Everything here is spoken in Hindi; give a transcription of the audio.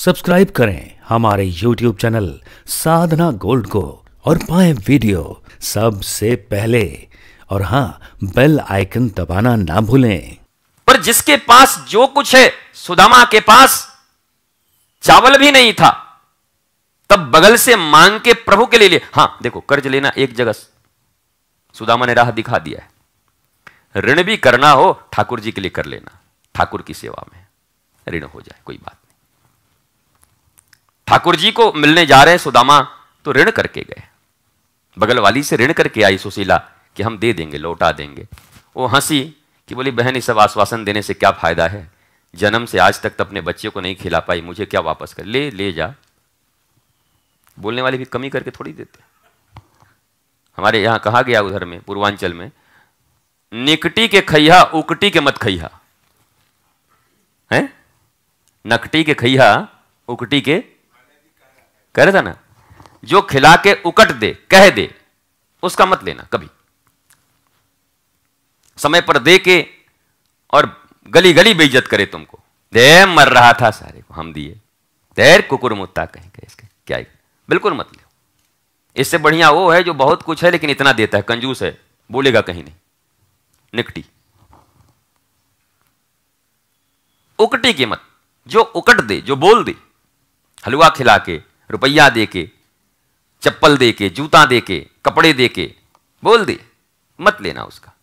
सब्सक्राइब करें हमारे यूट्यूब चैनल साधना गोल्ड को और पाएं वीडियो सबसे पहले और हां बेल आइकन दबाना ना भूलें पर जिसके पास जो कुछ है सुदामा के पास चावल भी नहीं था तब बगल से मांग के प्रभु के लिए लिए हां देखो कर्ज लेना एक जगह सुदामा ने राह दिखा दिया है ऋण भी करना हो ठाकुर जी के लिए कर लेना ठाकुर की सेवा में ऋण हो जाए कोई बात नहीं ठाकुर जी को मिलने जा रहे हैं सुदामा तो ऋण करके गए बगल वाली से ऋण करके आई सुशीला कि हम दे देंगे लौटा देंगे वो हंसी कि बोली बहन ये सब आश्वासन देने से क्या फायदा है जन्म से आज तक तो अपने बच्चे को नहीं खिला पाई मुझे क्या वापस कर ले ले जा बोलने वाले भी कमी करके थोड़ी देते हमारे यहां कहा गया उधर में पूर्वांचल में निकटी के खैया उकटी के मत खैया है नकटी के खैया उकटी के कह था ना जो खिला के उकट दे कह दे उसका मत लेना कभी समय पर दे के और गली गली बेइज्जत करे तुमको दे मर रहा था सारे को हम दिए तैर कुकुर मुत्ता कहेंगे इसके क्या बिल्कुल मत लो इससे बढ़िया वो है जो बहुत कुछ है लेकिन इतना देता है कंजूस है बोलेगा कहीं नहीं निकटी उकटी की मत जो उकट दे जो बोल दे हलवा खिला के रुपया दे के चप्पल दे के जूता दे के कपड़े दे के बोल दे मत लेना उसका